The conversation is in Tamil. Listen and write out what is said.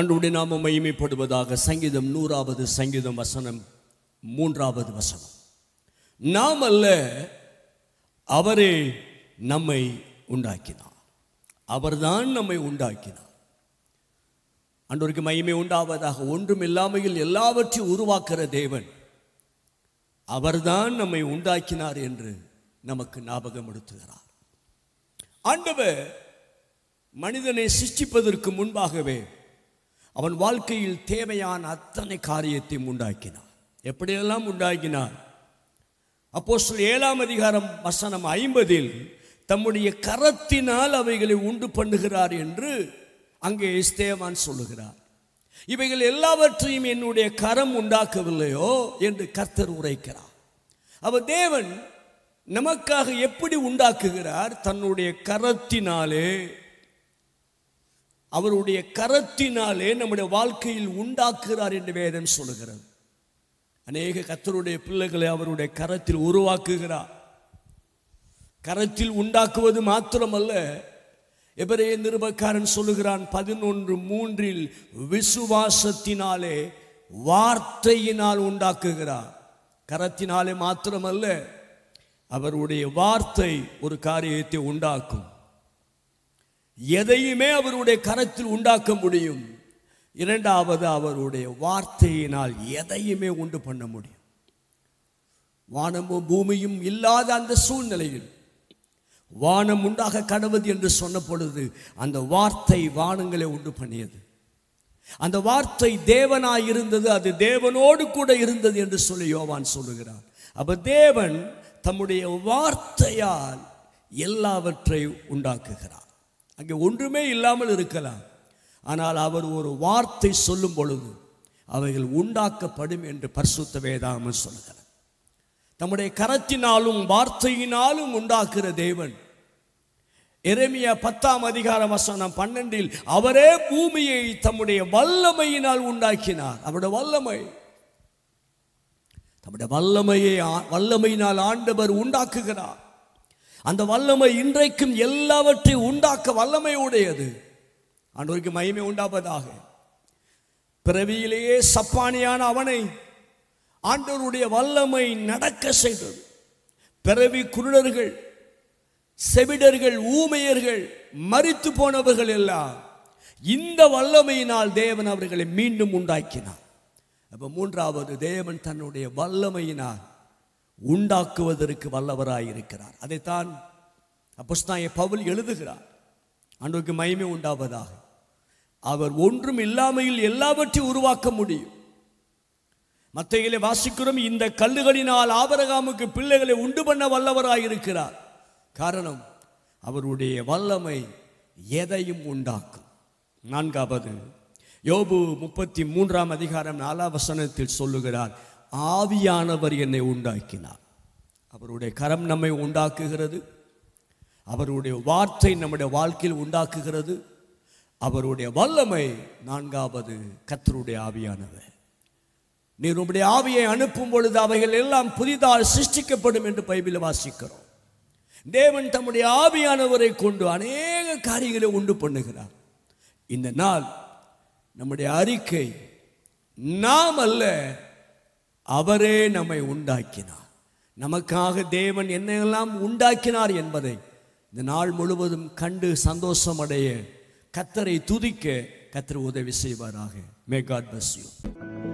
அன்றுடைய நாம மகிமைப்படுவதாக சங்கீதம் நூறாவது சங்கீதம் வசனம் மூன்றாவது வசனம் நாம் அல்ல அவரே நம்மை உண்டாக்கினார் அவர்தான் நம்மை உண்டாக்கினார் அன்றோருக்கு மகிமை உண்டாவதாக ஒன்றும் இல்லாமையில் எல்லாவற்றையும் உருவாக்குற தேவன் அவர்தான் நம்மை உண்டாக்கினார் என்று நமக்கு ஞாபகம் எடுத்துகிறார் ஆண்டவர் மனிதனை சிருஷ்டிப்பதற்கு முன்பாகவே அவன் வாழ்க்கையில் தேவையான அத்தனை காரியத்தையும் உண்டாக்கினான் எப்படியெல்லாம் உண்டாக்கினான் அப்போ ஏழாம் அதிகாரம் வசனம் ஐம்பதில் தம்முடைய கரத்தினால் அவைகளை உண்டு பண்ணுகிறார் என்று அங்கே இஸ்தேவான் சொல்லுகிறார் இவைகள் எல்லாவற்றையும் என்னுடைய கரம் உண்டாக்கவில்லையோ என்று கர்த்தர் உரைக்கிறார் அவர் தேவன் நமக்காக எப்படி உண்டாக்குகிறார் தன்னுடைய கரத்தினாலே அவருடைய கரத்தினாலே நம்முடைய வாழ்க்கையில் உண்டாக்குகிறார் என்று வேதம் சொல்லுகிறது அநேக கத்தருடைய பிள்ளைகளை அவருடைய கரத்தில் உருவாக்குகிறார் கரத்தில் உண்டாக்குவது மாத்திரமல்ல எவரே நிருபக்காரன் சொல்லுகிறான் பதினொன்று மூன்றில் விசுவாசத்தினாலே வார்த்தையினால் உண்டாக்குகிறார் கரத்தினாலே மாத்திரமல்ல அவருடைய வார்த்தை ஒரு காரியத்தை உண்டாக்கும் எதையுமே அவருடைய கரத்தில் உண்டாக்க முடியும் இரண்டாவது அவருடைய வார்த்தையினால் எதையுமே உண்டு பண்ண முடியும் வானமும் பூமியும் இல்லாத அந்த சூழ்நிலையில் வானம் உண்டாக கடவுது என்று சொன்ன பொழுது அந்த வார்த்தை வானங்களை உண்டு பண்ணியது அந்த வார்த்தை தேவனாய் இருந்தது அது தேவனோடு கூட இருந்தது என்று சொல்லி யோவான் சொல்லுகிறார் அப்ப தேவன் தம்முடைய வார்த்தையால் எல்லாவற்றை உண்டாக்குகிறார் அங்கே ஒன்றுமே இல்லாமல் இருக்கலாம் ஆனால் அவர் ஒரு வார்த்தை சொல்லும் பொழுது அவைகள் உண்டாக்கப்படும் என்று பரிசுத்த வேதாமல் சொல்கிறார் தம்முடைய கரத்தினாலும் வார்த்தையினாலும் உண்டாக்குற தேவன் எரேமியா பத்தாம் அதிகார வசனம் பன்னெண்டில் அவரே பூமியை தம்முடைய வல்லமையினால் உண்டாக்கினார் அவருடைய வல்லமை தம்முடைய வல்லமையை வல்லமையினால் ஆண்டவர் உண்டாக்குகிறார் அந்த வல்லமை இன்றைக்கும் எல்லாவற்றையும் உண்டாக்க வல்லமை உடையது அன்றைக்கு மகிமை உண்டாப்பதாக பிறவியிலேயே சப்பானியான அவனை ஆண்டோருடைய வல்லமை நடக்க செய்தது பிறவி குருடர்கள் செவிடர்கள் ஊமையர்கள் மறித்து போனவர்கள் எல்லாம் இந்த வல்லமையினால் தேவன் அவர்களை மீண்டும் உண்டாக்கினார் அப்போ மூன்றாவது தேவன் தன்னுடைய வல்லமையினால் உண்டாக்குவதற்கு வல்லவராயிருக்கிறார் அதைத்தான் அப்போஸ்தாய பவுல் எழுதுகிறார் அன்றைக்கு மயமே உண்டாவதாக அவர் ஒன்றும் இல்லாமையில் எல்லாவற்றையும் உருவாக்க முடியும் மத்தையிலே வாசிக்கிறோம் இந்த கல்லுகளினால் ஆபரகாமுக்கு பிள்ளைகளை உண்டு பண்ண வல்லவராயிருக்கிறார் காரணம் அவருடைய வல்லமை எதையும் உண்டாக்கும் நான்காவது யோபு முப்பத்தி மூன்றாம் அதிகாரம் நாலாம் வசனத்தில் சொல்லுகிறார் ஆவியானவர் என்னை உண்டாக்கினார் அவருடைய கரம் நம்மை உண்டாக்குகிறது அவருடைய வார்த்தை நம்முடைய வாழ்க்கையில் உண்டாக்குகிறது அவருடைய வல்லமை நான்காவது கத்தருடைய ஆவியானவர் நீர் உங்களுடைய ஆவியை அனுப்பும் பொழுது அவைகள் எல்லாம் புதிதாக சிருஷ்டிக்கப்படும் என்று பைபில் வாசிக்கிறோம் தேவன் தம்முடைய ஆவியானவரை கொண்டு அநேக காரியங்களை உண்டு பண்ணுகிறார் இந்த நாள் நம்முடைய அறிக்கை நாம் அல்ல அவரே நம்மை உண்டாக்கினார் நமக்காக தேவன் என்னெல்லாம் உண்டாக்கினார் என்பதை இந்த நாள் முழுவதும் கண்டு சந்தோஷமடைய கத்தரை துதிக்க கத்தர் உதவி செய்வாராக மே காட் பஸ் யூ